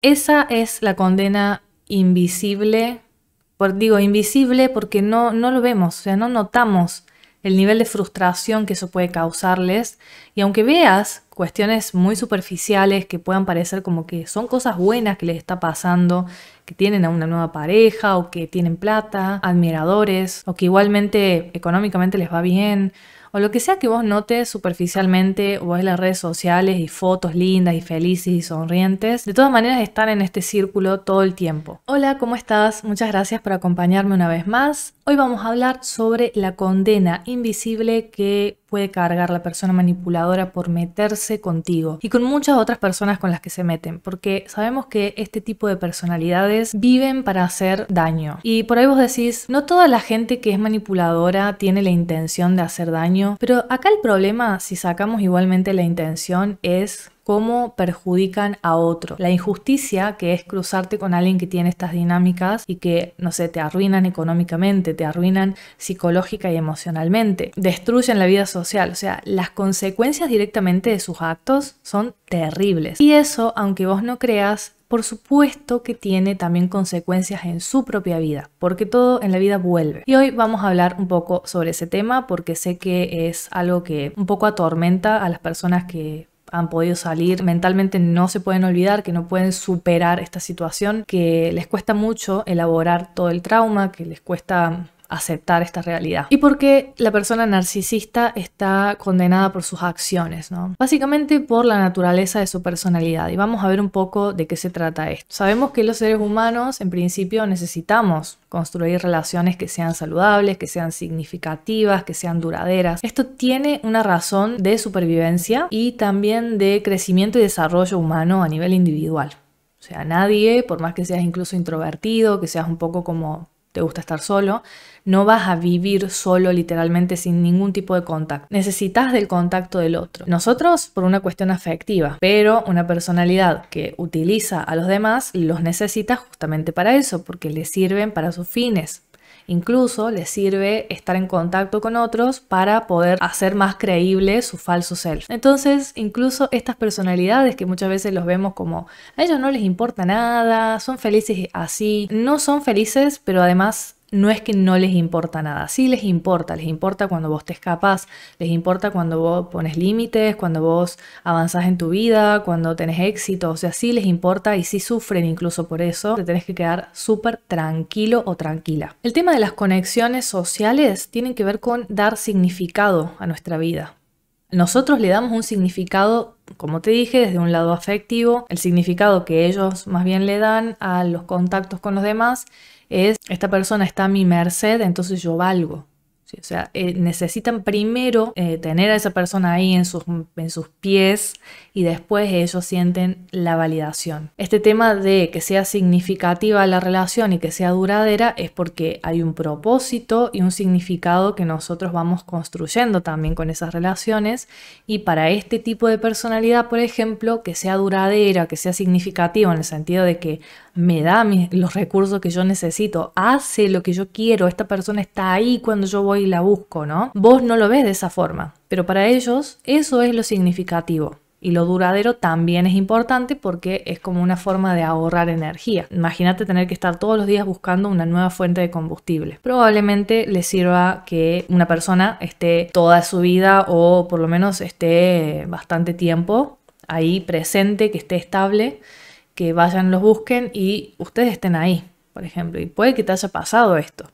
Esa es la condena invisible, por, digo invisible porque no, no lo vemos, o sea, no notamos el nivel de frustración que eso puede causarles. Y aunque veas cuestiones muy superficiales que puedan parecer como que son cosas buenas que les está pasando, que tienen a una nueva pareja o que tienen plata, admiradores, o que igualmente económicamente les va bien, o lo que sea que vos notes superficialmente o en las redes sociales y fotos lindas y felices y sonrientes, de todas maneras están en este círculo todo el tiempo. Hola, ¿cómo estás? Muchas gracias por acompañarme una vez más. Hoy vamos a hablar sobre la condena invisible que puede cargar la persona manipuladora por meterse contigo y con muchas otras personas con las que se meten, porque sabemos que este tipo de personalidades viven para hacer daño. Y por ahí vos decís, no toda la gente que es manipuladora tiene la intención de hacer daño, pero acá el problema, si sacamos igualmente la intención, es cómo perjudican a otro. La injusticia que es cruzarte con alguien que tiene estas dinámicas y que, no sé, te arruinan económicamente, te arruinan psicológica y emocionalmente, destruyen la vida social, o sea, las consecuencias directamente de sus actos son terribles. Y eso, aunque vos no creas, por supuesto que tiene también consecuencias en su propia vida, porque todo en la vida vuelve. Y hoy vamos a hablar un poco sobre ese tema porque sé que es algo que un poco atormenta a las personas que han podido salir mentalmente no se pueden olvidar, que no pueden superar esta situación, que les cuesta mucho elaborar todo el trauma, que les cuesta aceptar esta realidad. Y porque la persona narcisista está condenada por sus acciones, ¿no? Básicamente por la naturaleza de su personalidad. Y vamos a ver un poco de qué se trata esto. Sabemos que los seres humanos, en principio, necesitamos construir relaciones que sean saludables, que sean significativas, que sean duraderas. Esto tiene una razón de supervivencia y también de crecimiento y desarrollo humano a nivel individual. O sea, nadie, por más que seas incluso introvertido, que seas un poco como te gusta estar solo, no vas a vivir solo literalmente sin ningún tipo de contacto. Necesitas del contacto del otro. Nosotros por una cuestión afectiva, pero una personalidad que utiliza a los demás los necesita justamente para eso, porque le sirven para sus fines, Incluso les sirve estar en contacto con otros para poder hacer más creíble su falso self. Entonces, incluso estas personalidades que muchas veces los vemos como a ellos no les importa nada, son felices así, no son felices, pero además no es que no les importa nada, sí les importa, les importa cuando vos te escapas, les importa cuando vos pones límites, cuando vos avanzás en tu vida, cuando tenés éxito, o sea, sí les importa y sí sufren incluso por eso, te tenés que quedar súper tranquilo o tranquila. El tema de las conexiones sociales tiene que ver con dar significado a nuestra vida. Nosotros le damos un significado, como te dije, desde un lado afectivo, el significado que ellos más bien le dan a los contactos con los demás es esta persona está a mi merced, entonces yo valgo. O sea, eh, necesitan primero eh, tener a esa persona ahí en sus, en sus pies y después ellos sienten la validación. Este tema de que sea significativa la relación y que sea duradera es porque hay un propósito y un significado que nosotros vamos construyendo también con esas relaciones y para este tipo de personalidad, por ejemplo, que sea duradera, que sea significativa en el sentido de que me da los recursos que yo necesito, hace lo que yo quiero, esta persona está ahí cuando yo voy y la busco, ¿no? Vos no lo ves de esa forma, pero para ellos eso es lo significativo. Y lo duradero también es importante porque es como una forma de ahorrar energía. Imagínate tener que estar todos los días buscando una nueva fuente de combustible. Probablemente les sirva que una persona esté toda su vida o por lo menos esté bastante tiempo ahí presente, que esté estable, que vayan, los busquen y ustedes estén ahí, por ejemplo. Y puede que te haya pasado esto.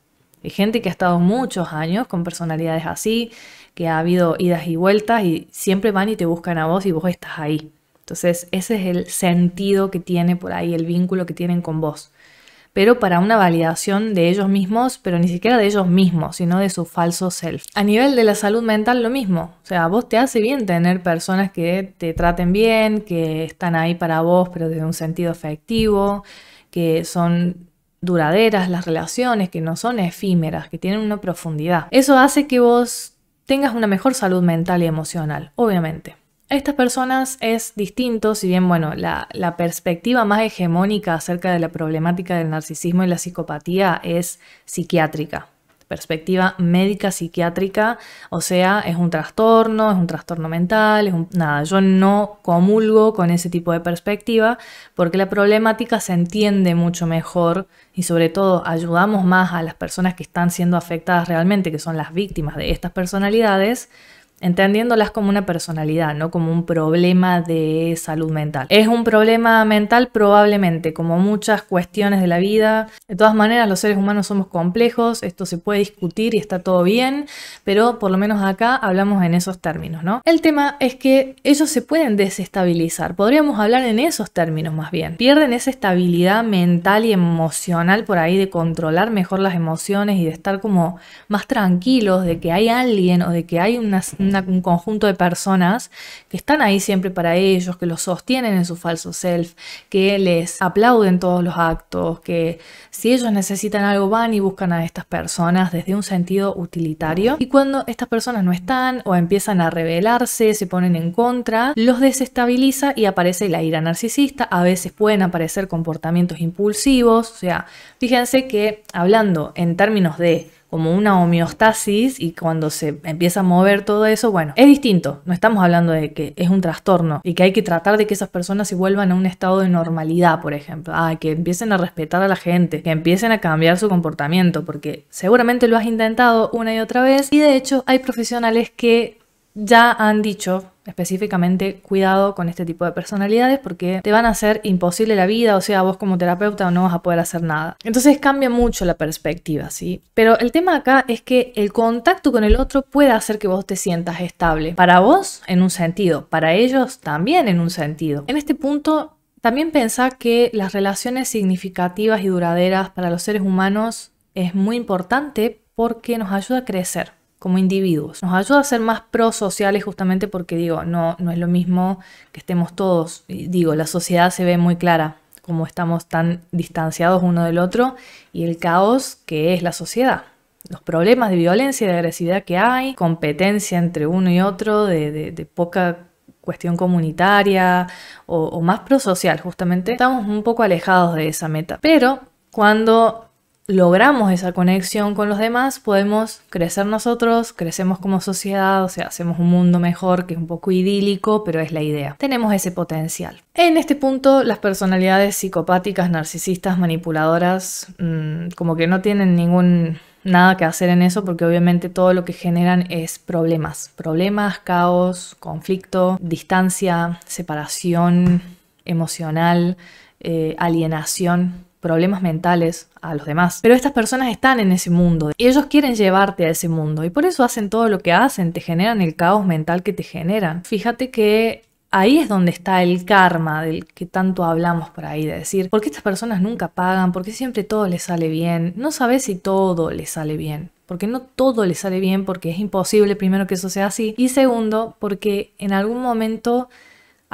Hay gente que ha estado muchos años con personalidades así, que ha habido idas y vueltas y siempre van y te buscan a vos y vos estás ahí. Entonces ese es el sentido que tiene por ahí, el vínculo que tienen con vos. Pero para una validación de ellos mismos, pero ni siquiera de ellos mismos, sino de su falso self. A nivel de la salud mental, lo mismo. O sea, a vos te hace bien tener personas que te traten bien, que están ahí para vos, pero desde un sentido afectivo, que son duraderas las relaciones, que no son efímeras, que tienen una profundidad. Eso hace que vos tengas una mejor salud mental y emocional, obviamente. A estas personas es distinto, si bien, bueno, la, la, perspectiva más hegemónica acerca de la problemática del narcisismo y la psicopatía es psiquiátrica perspectiva médica psiquiátrica, o sea, es un trastorno, es un trastorno mental, es un, nada, yo no comulgo con ese tipo de perspectiva porque la problemática se entiende mucho mejor y sobre todo ayudamos más a las personas que están siendo afectadas realmente, que son las víctimas de estas personalidades, entendiéndolas como una personalidad, no como un problema de salud mental. Es un problema mental probablemente, como muchas cuestiones de la vida. De todas maneras, los seres humanos somos complejos, esto se puede discutir y está todo bien, pero por lo menos acá hablamos en esos términos, ¿no? El tema es que ellos se pueden desestabilizar, podríamos hablar en esos términos más bien. Pierden esa estabilidad mental y emocional por ahí de controlar mejor las emociones y de estar como más tranquilos de que hay alguien o de que hay una un conjunto de personas que están ahí siempre para ellos, que los sostienen en su falso self, que les aplauden todos los actos, que si ellos necesitan algo van y buscan a estas personas desde un sentido utilitario. Y cuando estas personas no están o empiezan a rebelarse, se ponen en contra, los desestabiliza y aparece la ira narcisista. A veces pueden aparecer comportamientos impulsivos, o sea, fíjense que hablando en términos de como una homeostasis y cuando se empieza a mover todo eso, bueno, es distinto. No estamos hablando de que es un trastorno y que hay que tratar de que esas personas se vuelvan a un estado de normalidad, por ejemplo. Ah, que empiecen a respetar a la gente, que empiecen a cambiar su comportamiento, porque seguramente lo has intentado una y otra vez y de hecho hay profesionales que ya han dicho específicamente cuidado con este tipo de personalidades porque te van a hacer imposible la vida, o sea, vos como terapeuta no vas a poder hacer nada. Entonces cambia mucho la perspectiva, ¿sí? Pero el tema acá es que el contacto con el otro puede hacer que vos te sientas estable. Para vos en un sentido, para ellos también en un sentido. En este punto... También pensá que las relaciones significativas y duraderas para los seres humanos es muy importante porque nos ayuda a crecer como individuos. Nos ayuda a ser más prosociales justamente porque digo, no, no es lo mismo que estemos todos, digo, la sociedad se ve muy clara como estamos tan distanciados uno del otro y el caos que es la sociedad. Los problemas de violencia y de agresividad que hay, competencia entre uno y otro, de, poca cuestión comunitaria o, o más prosocial justamente, estamos un poco alejados de esa meta. Pero cuando logramos esa conexión con los demás, podemos crecer nosotros, crecemos como sociedad, o sea, hacemos un mundo mejor que es un poco idílico, pero es la idea. Tenemos ese potencial. En este punto, las personalidades psicopáticas, narcisistas, manipuladoras, mm, como que no tienen ningún nada que hacer en eso porque obviamente todo lo que generan es problemas, problemas, caos, conflicto, distancia, separación emocional, eh, alienación, problemas mentales, a los demás. Pero estas personas están en ese mundo y ellos quieren llevarte a ese mundo y por eso hacen todo lo que hacen, te generan el caos mental que te generan. Fíjate que ahí es donde está el karma del que tanto hablamos por ahí, de decir, ¿por qué estas personas nunca pagan? ¿Por qué siempre todo les sale bien? No sabes si todo les sale bien. Porque no todo les sale bien, porque es imposible primero que eso sea así. Y segundo, porque en algún momento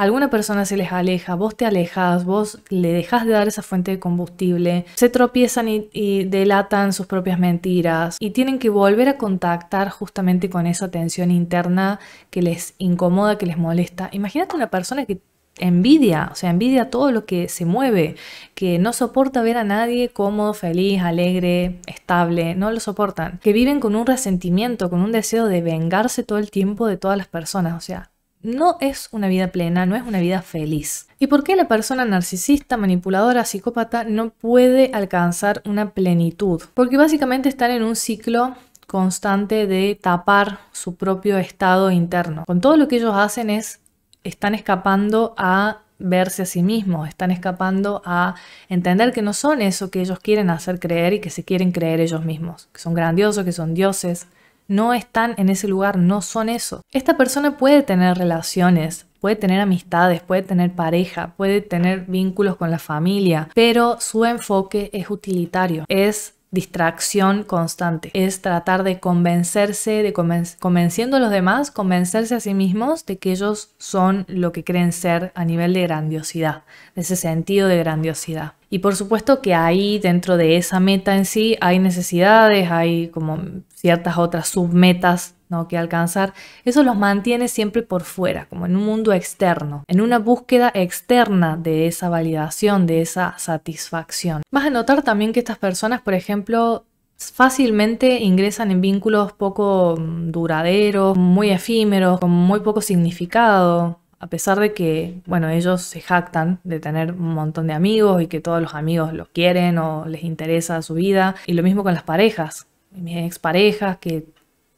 alguna persona se les aleja, vos te alejas, vos le dejas de dar esa fuente de combustible, se tropiezan y, y delatan sus propias mentiras y tienen que volver a contactar justamente con esa tensión interna que les incomoda, que les molesta. Imagínate una persona que envidia, o sea, envidia todo lo que se mueve, que no soporta ver a nadie cómodo, feliz, alegre, estable, no lo soportan, que viven con un resentimiento, con un deseo de vengarse todo el tiempo de todas las personas, o sea, no es una vida plena, no es una vida feliz. ¿Y por qué la persona narcisista, manipuladora, psicópata no puede alcanzar una plenitud? Porque básicamente están en un ciclo constante de tapar su propio estado interno. Con todo lo que ellos hacen es, están escapando a verse a sí mismos, están escapando a entender que no son eso que ellos quieren hacer creer y que se quieren creer ellos mismos, que son grandiosos, que son dioses, no están en ese lugar, no son eso. Esta persona puede tener relaciones, puede tener amistades, puede tener pareja, puede tener vínculos con la familia, pero su enfoque es utilitario, es distracción constante. Es tratar de convencerse, de convenciendo a los demás, convencerse a sí mismos de que ellos son lo que creen ser a nivel de grandiosidad, de ese sentido de grandiosidad. Y por supuesto que ahí dentro de esa meta en sí hay necesidades, hay como ciertas otras submetas ¿no? que alcanzar, eso los mantiene siempre por fuera, como en un mundo externo, en una búsqueda externa de esa validación, de esa satisfacción. Vas a notar también que estas personas, por ejemplo, fácilmente ingresan en vínculos poco mm, duraderos, muy efímeros, con muy poco significado, a pesar de que, bueno, ellos se jactan de tener un montón de amigos y que todos los amigos los quieren o les interesa su vida. Y lo mismo con las parejas. Mis exparejas que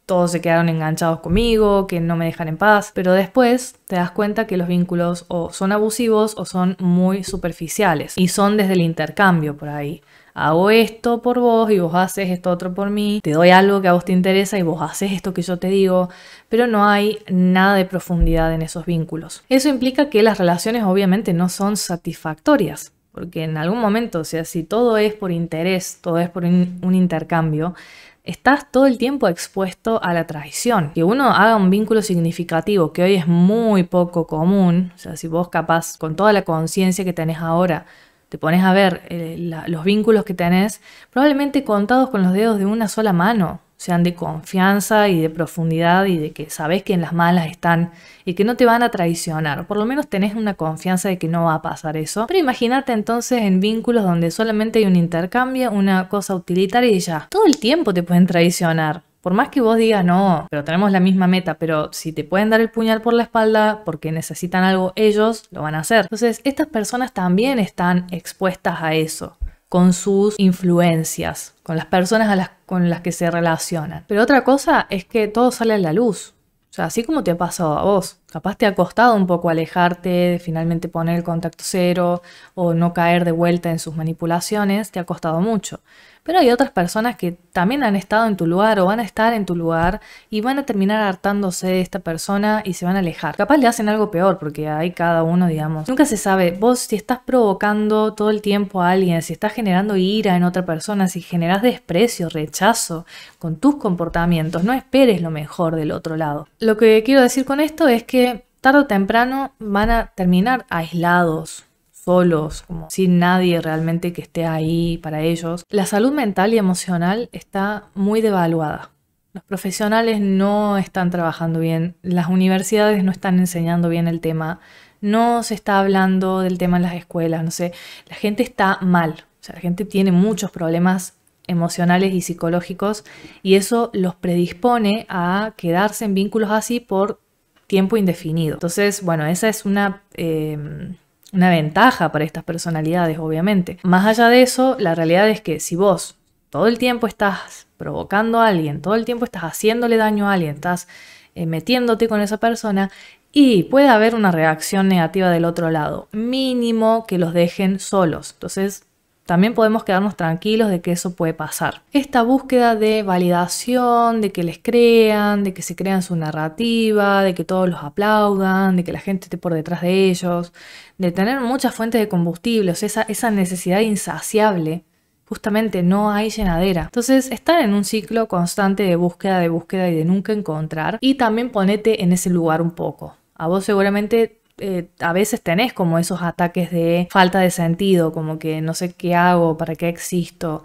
todos se quedaron enganchados conmigo, que no me dejan en paz, pero después te das cuenta que los vínculos o son abusivos o son muy superficiales y son desde el intercambio por ahí. Hago esto por vos y vos haces esto otro por mí, te doy algo que a vos te interesa y vos haces esto que yo te digo, pero no hay nada de profundidad en esos vínculos. Eso implica que las relaciones obviamente no son satisfactorias. Porque en algún momento, o sea, si todo es por interés, todo es por un intercambio, estás todo el tiempo expuesto a la traición. Que uno haga un vínculo significativo, que hoy es muy poco común, o sea, si vos capaz, con toda la conciencia que tenés ahora, te pones a ver eh, los vínculos que tenés, probablemente contados con los dedos de una sola mano sean de confianza y de profundidad y de que sabes que en las malas están y que no te van a traicionar. Por lo menos tenés una confianza de que no va a pasar eso. Pero imagínate entonces en vínculos donde solamente hay un intercambio, una cosa utilitaria y ya. Todo el tiempo te pueden traicionar. Por más que vos digas, no, pero tenemos la misma meta, pero si te pueden dar el puñal por la espalda porque necesitan algo ellos, lo van a hacer. Entonces, estas personas también están expuestas a eso con sus influencias, con las personas a las, con las que se relacionan. Pero otra cosa es que todo sale a la luz. O sea, así como te ha pasado a vos. Capaz te ha costado un poco alejarte, finalmente poner el contacto cero o no caer de vuelta en sus manipulaciones, te ha costado mucho. Pero hay otras personas que también han estado en tu lugar o van a estar en tu lugar y van a terminar hartándose de esta persona y se van a alejar. Capaz le hacen algo peor porque hay cada uno, digamos. Nunca se sabe, vos si estás provocando todo el tiempo a alguien, si estás generando ira en otra persona, si generás desprecio, rechazo con tus comportamientos, no esperes lo mejor del otro lado. Lo que quiero decir con esto es que tarde o temprano van a terminar aislados solos, como sin nadie realmente que esté ahí para ellos. La salud mental y emocional está muy devaluada. Los profesionales no están trabajando bien, las universidades no están enseñando bien el tema, no se está hablando del tema en las escuelas, no sé, la gente está mal, o sea, la gente tiene muchos problemas emocionales y psicológicos y eso los predispone a quedarse en vínculos así por tiempo indefinido. Entonces, bueno, esa es una eh, una ventaja para estas personalidades, obviamente. Más allá de eso, la realidad es que si vos todo el tiempo estás provocando a alguien, todo el tiempo estás haciéndole daño a alguien, estás eh, metiéndote con esa persona y puede haber una reacción negativa del otro lado, mínimo que los dejen solos. Entonces, también podemos quedarnos tranquilos de que eso puede pasar. Esta búsqueda de validación, de que les crean, de que se crean su narrativa, de que todos los aplaudan, de que la gente esté por detrás de ellos, de tener muchas fuentes de combustible, esa, esa necesidad insaciable justamente no hay llenadera. Entonces, estar en un ciclo constante de búsqueda, de búsqueda y de nunca encontrar. Y también ponete en ese lugar un poco. A vos seguramente eh, a veces tenés como esos ataques de falta de sentido, como que no sé qué hago, para qué existo,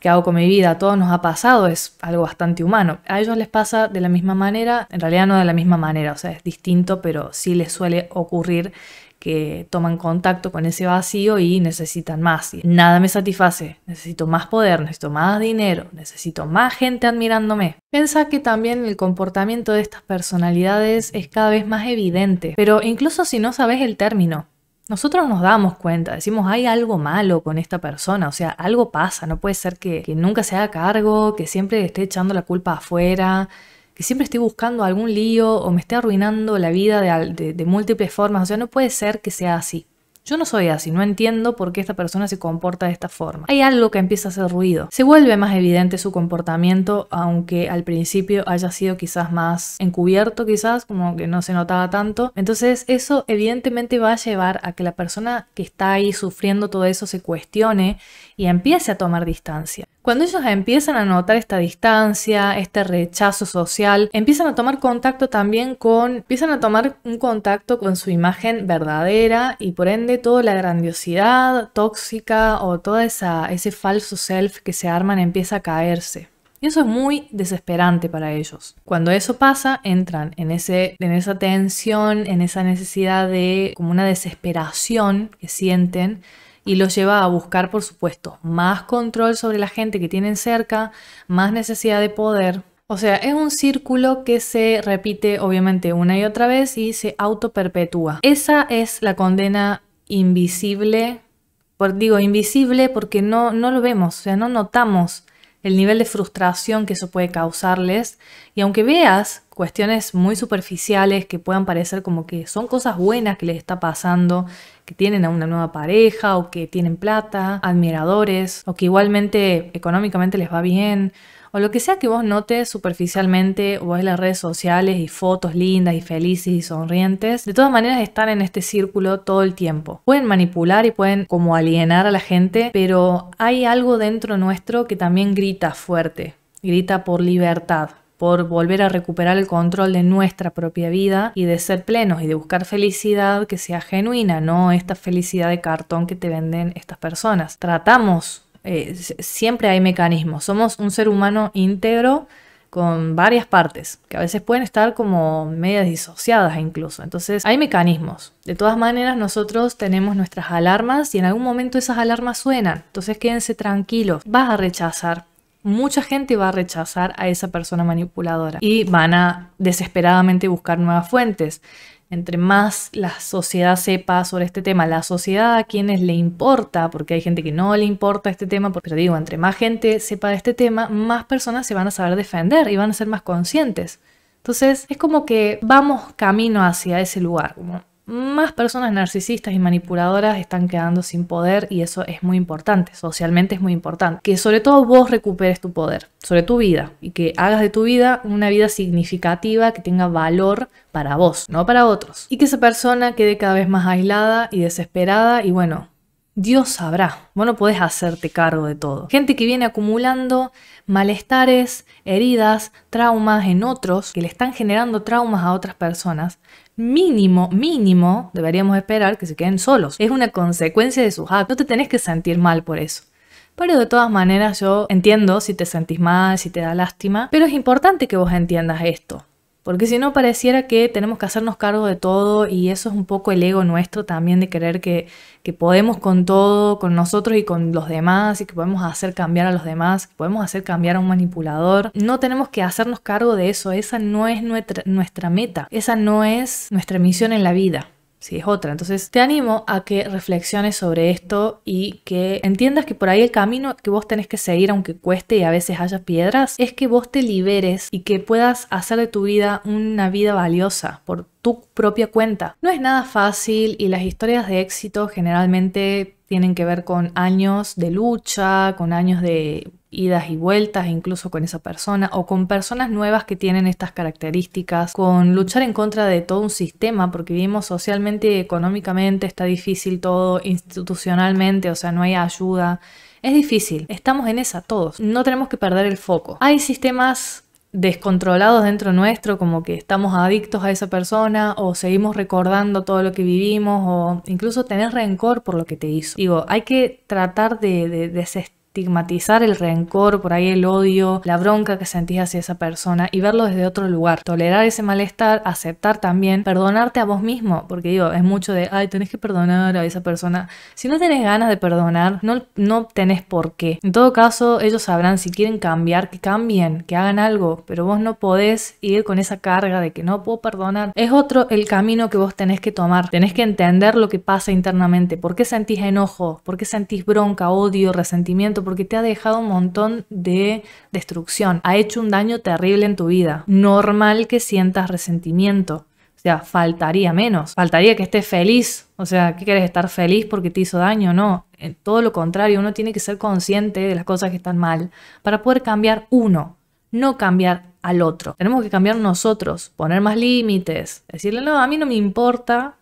qué hago con mi vida, todo nos ha pasado, es algo bastante humano. A ellos les pasa de la misma manera, en realidad no de la misma manera, o sea, es distinto, pero sí les suele ocurrir que toman contacto con ese vacío y necesitan más. Y nada me satisface, necesito más poder, necesito más dinero, necesito más gente admirándome. piensa que también el comportamiento de estas personalidades es cada vez más evidente, pero incluso si no sabes el término, nosotros nos damos cuenta, decimos, hay algo malo con esta persona, o sea, algo pasa, no puede ser que, que nunca se haga cargo, que siempre esté echando la culpa afuera, que siempre estoy buscando algún lío o me esté arruinando la vida de, de múltiples formas. O sea, no puede ser que sea así. Yo no soy así, no entiendo por qué esta persona se comporta de esta forma. Hay algo que empieza a hacer ruido. Se vuelve más evidente su comportamiento, aunque al principio haya sido quizás más encubierto, quizás, como que no se notaba tanto. Entonces eso evidentemente va a llevar a que la persona que está ahí sufriendo todo eso se cuestione y empiece a tomar distancia. Cuando ellos empiezan a notar esta distancia, este rechazo social, empiezan a tomar contacto también con, empiezan a tomar un contacto con su imagen verdadera y por ende toda la grandiosidad tóxica o todo ese falso self que se arman empieza a caerse. Y eso es muy desesperante para ellos. Cuando eso pasa, entran en, ese, en esa tensión, en esa necesidad de, como una desesperación que sienten y los lleva a buscar, por supuesto, más control sobre la gente que tienen cerca, más necesidad de poder. O sea, es un círculo que se repite obviamente una y otra vez y se autoperpetúa. Esa es la condena invisible, por, digo invisible porque no, no lo vemos, o sea, no notamos el nivel de frustración que eso puede causarles. Y aunque veas cuestiones muy superficiales que puedan parecer como que son cosas buenas que les está pasando que tienen a una nueva pareja o que tienen plata, admiradores o que igualmente económicamente les va bien o lo que sea que vos notes superficialmente o en las redes sociales y fotos lindas y felices y sonrientes, de todas maneras están en este círculo todo el tiempo. Pueden manipular y pueden como alienar a la gente, pero hay algo dentro nuestro que también grita fuerte. Grita por libertad, por volver a recuperar el control de nuestra propia vida y de ser plenos y de buscar felicidad que sea genuina, no esta felicidad de cartón que te venden estas personas. Tratamos, eh, siempre hay mecanismos, somos un ser humano íntegro con varias partes, que a veces pueden estar como medias disociadas incluso. Entonces hay mecanismos. De todas maneras, nosotros tenemos nuestras alarmas y en algún momento esas alarmas suenan. Entonces quédense tranquilos. Vas a rechazar mucha gente va a rechazar a esa persona manipuladora y van a desesperadamente buscar nuevas fuentes. Entre más la sociedad sepa sobre este tema, la sociedad a quienes le importa, porque hay gente que no le importa este tema, pero digo, entre más gente sepa de este tema, más personas se van a saber defender y van a ser más conscientes. Entonces es como que vamos camino hacia ese lugar, más personas narcisistas y manipuladoras están quedando sin poder y eso es muy importante, socialmente es muy importante. Que sobre todo vos recuperes tu poder sobre tu vida y que hagas de tu vida una vida significativa que tenga valor para vos, no para otros. Y que esa persona quede cada vez más aislada y desesperada y bueno, Dios sabrá, vos no podés hacerte cargo de todo. Gente que viene acumulando malestares, heridas, traumas en otros, que le están generando traumas a otras personas, mínimo, mínimo, deberíamos esperar que se queden solos. Es una consecuencia de sus actos. No te tenés que sentir mal por eso. Pero de todas maneras yo entiendo si te sentís mal, si te da lástima, pero es importante que vos entiendas esto porque si no pareciera que tenemos que hacernos cargo de todo y eso es un poco el ego nuestro también de querer que, podemos con todo, con nosotros y con los demás y que podemos hacer cambiar a los demás, que podemos hacer cambiar a un manipulador. No tenemos que hacernos cargo de eso, esa no es nuestra meta, esa no es nuestra misión en la vida si es otra. Entonces te animo a que reflexiones sobre esto y que entiendas que por ahí el camino que vos tenés que seguir, aunque cueste y a veces haya piedras, es que vos te liberes y que puedas hacer de tu vida una vida valiosa por tu propia cuenta. No es nada fácil y las historias de éxito generalmente tienen que ver con años de lucha, con años de idas y vueltas incluso con esa persona o con personas nuevas que tienen estas características, con luchar en contra de todo un sistema porque vivimos socialmente y económicamente, está difícil todo institucionalmente, o sea, no hay ayuda. Es difícil, estamos en esa todos, no tenemos que perder el foco. Hay sistemas descontrolados dentro nuestro, como que estamos adictos a esa persona o seguimos recordando todo lo que vivimos o incluso tener rencor por lo que te hizo. Digo, hay que tratar de, de, estigmatizar el rencor, por ahí el odio, la bronca que sentís hacia esa persona y verlo desde otro lugar. Tolerar ese malestar, aceptar también, perdonarte a vos mismo, porque digo, es mucho de, ay, tenés que perdonar a esa persona. Si no tenés ganas de perdonar, no, no tenés por qué. En todo caso, ellos sabrán si quieren cambiar, que cambien, que hagan algo, pero vos no podés ir con esa carga de que no puedo perdonar. Es otro el camino que vos tenés que tomar. Tenés que entender lo que pasa internamente. ¿Por qué sentís enojo? ¿Por qué sentís bronca, odio, resentimiento? porque te ha dejado un montón de destrucción, ha hecho un daño terrible en tu vida. Normal que sientas resentimiento. O sea, faltaría menos. Faltaría que estés feliz. O sea, ¿qué quieres estar feliz porque te hizo daño? No. Eh, todo lo contrario, uno tiene que ser consciente de las cosas que están mal para poder cambiar uno, no cambiar al otro. Tenemos que cambiar nosotros, poner más límites, decirle, no, a mí no me importa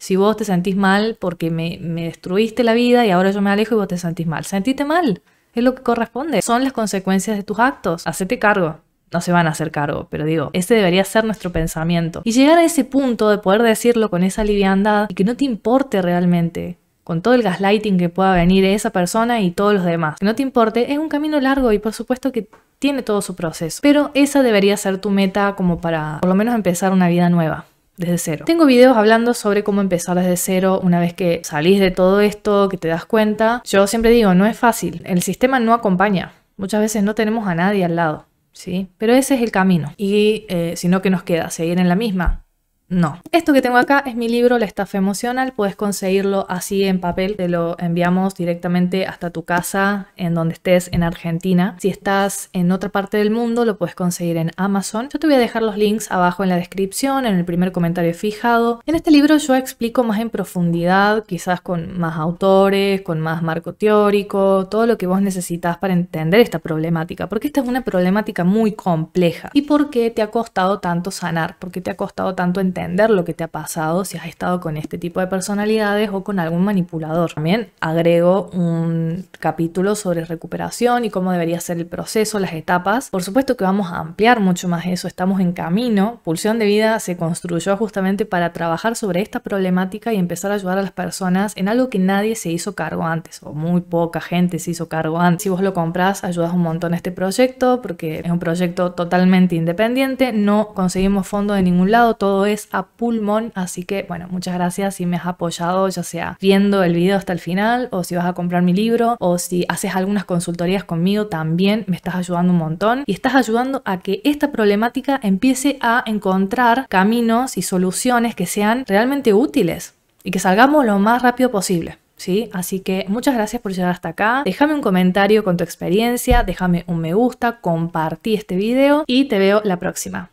si vos te sentís mal porque me, destruiste la vida y ahora yo me alejo y vos te sentís mal, sentite mal. Es lo que corresponde. Son las consecuencias de tus actos. Hacete cargo no se van a hacer cargo, pero digo, ese debería ser nuestro pensamiento. Y llegar a ese punto de poder decirlo con esa liviandad y que no te importe realmente, con todo el gaslighting que pueda venir de esa persona y todos los demás, que no te importe, es un camino largo y por supuesto que tiene todo su proceso. Pero esa debería ser tu meta como para por lo menos empezar una vida nueva desde cero. Tengo videos hablando sobre cómo empezar desde cero una vez que salís de todo esto, que te das cuenta. Yo siempre digo, no es fácil, el sistema no acompaña. Muchas veces no tenemos a nadie al lado, ¿sí? Pero ese es el camino. Y eh, si no, que nos queda? Seguir en la misma no. Esto que tengo acá es mi libro La estafa emocional. Puedes conseguirlo así en papel. Te lo enviamos directamente hasta tu casa, en donde estés en Argentina. Si estás en otra parte del mundo, lo puedes conseguir en Amazon. Yo te voy a dejar los links abajo en la descripción, en el primer comentario fijado. En este libro yo explico más en profundidad, quizás con más autores, con más marco teórico, todo lo que vos necesitas para entender esta problemática. Porque esta es una problemática muy compleja. ¿Y por qué te ha costado tanto sanar? ¿Por qué te ha costado tanto entender? lo que te ha pasado si has estado con este tipo de personalidades o con algún manipulador. También agrego un capítulo sobre recuperación y cómo debería ser el proceso, las etapas. Por supuesto que vamos a ampliar mucho más eso, estamos en camino. Pulsión de vida se construyó justamente para trabajar sobre esta problemática y empezar a ayudar a las personas en algo que nadie se hizo cargo antes o muy poca gente se hizo cargo antes. Si vos lo compras, ayudas un montón a este proyecto porque es un proyecto totalmente independiente, no conseguimos fondos de ningún lado, todo es a pulmón, así que bueno, muchas gracias si me has apoyado, ya sea viendo el video hasta el final o si vas a comprar mi libro o si haces algunas consultorías conmigo, también me estás ayudando un montón y estás ayudando a que esta problemática empiece a encontrar caminos y soluciones que sean realmente útiles y que salgamos lo más rápido posible. ¿Sí? Así que muchas gracias por llegar hasta acá. Déjame un comentario con tu experiencia, déjame un me gusta, compartí este video y te veo la próxima.